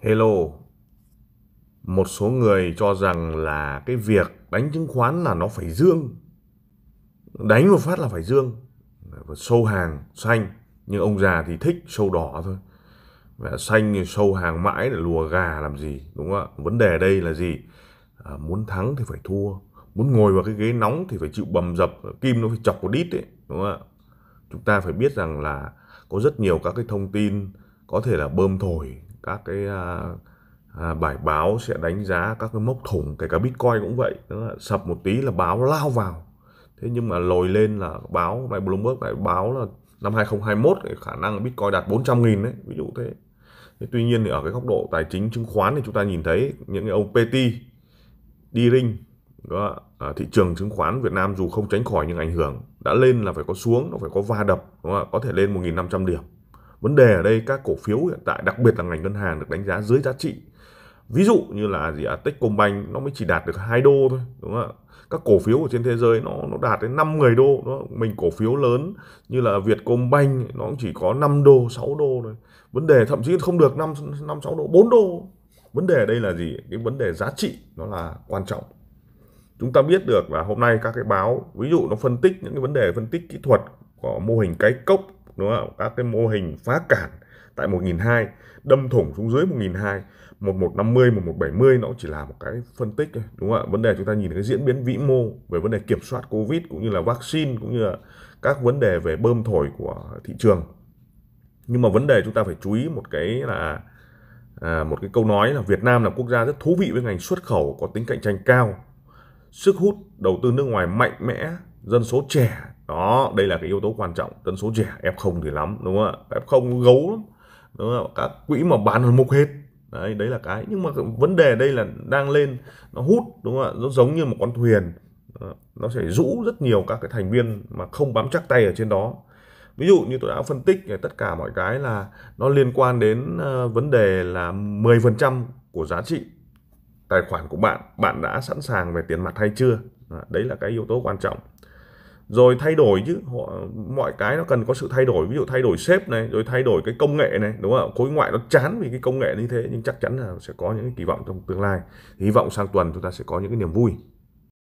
Hello. Một số người cho rằng là cái việc đánh chứng khoán là nó phải dương. Đánh một phát là phải dương. Sâu hàng xanh, nhưng ông già thì thích sâu đỏ thôi. Và xanh thì sâu hàng mãi để lùa gà làm gì, đúng không ạ? Vấn đề đây là gì? À, muốn thắng thì phải thua, muốn ngồi vào cái ghế nóng thì phải chịu bầm dập, kim nó phải chọc vào đít ấy, đúng không ạ? Chúng ta phải biết rằng là có rất nhiều các cái thông tin có thể là bơm thổi các cái à, à, bài báo sẽ đánh giá các cái mốc thủng kể cả bitcoin cũng vậy tức là sập một tí là báo lao vào thế nhưng mà lồi lên là báo này Bloomberg lại báo là năm 2021 thì khả năng bitcoin đạt 400 nghìn đấy ví dụ thế thế tuy nhiên thì ở cái góc độ tài chính chứng khoán thì chúng ta nhìn thấy những cái ông PT đi ring đó, à, thị trường chứng khoán Việt Nam dù không tránh khỏi những ảnh hưởng đã lên là phải có xuống nó phải có va đập đúng không? có thể lên 1.500 điểm vấn đề ở đây các cổ phiếu hiện tại đặc biệt là ngành ngân hàng được đánh giá dưới giá trị ví dụ như là gì à, Techcombank nó mới chỉ đạt được 2 đô thôi đúng không ạ các cổ phiếu ở trên thế giới nó nó đạt đến 5 10 đô nó mình cổ phiếu lớn như là Vietcombank nó cũng chỉ có 5 đô 6 đô thôi vấn đề thậm chí không được 5 5 6 đô 4 đô vấn đề ở đây là gì cái vấn đề giá trị nó là quan trọng chúng ta biết được là hôm nay các cái báo ví dụ nó phân tích những cái vấn đề phân tích kỹ thuật của mô hình cái cốc đúng không các cái mô hình phá cản tại 1002 đâm thủng xuống dưới 1002 1150 1170 nó chỉ là một cái phân tích thôi đúng không ạ vấn đề chúng ta nhìn cái diễn biến vĩ mô về vấn đề kiểm soát covid cũng như là vaccine cũng như là các vấn đề về bơm thổi của thị trường nhưng mà vấn đề chúng ta phải chú ý một cái là à, một cái câu nói là Việt Nam là quốc gia rất thú vị với ngành xuất khẩu có tính cạnh tranh cao sức hút đầu tư nước ngoài mạnh mẽ dân số trẻ đó đây là cái yếu tố quan trọng tần số trẻ f 0 thì lắm đúng không ạ f 0 gấu lắm đúng không các quỹ mà bán hơn mục hết đấy đấy là cái nhưng mà vấn đề đây là đang lên nó hút đúng không ạ nó giống như một con thuyền nó sẽ rũ rất nhiều các cái thành viên mà không bám chắc tay ở trên đó ví dụ như tôi đã phân tích tất cả mọi cái là nó liên quan đến ờ, vấn đề là 10% của giá trị tài khoản của bạn bạn đã sẵn sàng về tiền mặt hay chưa đấy là cái yếu tố quan trọng rồi thay đổi chứ họ, mọi cái nó cần có sự thay đổi ví dụ thay đổi sếp này rồi thay đổi cái công nghệ này đúng không khối ngoại nó chán vì cái công nghệ như thế nhưng chắc chắn là sẽ có những cái kỳ vọng trong tương lai hy vọng sang tuần chúng ta sẽ có những cái niềm vui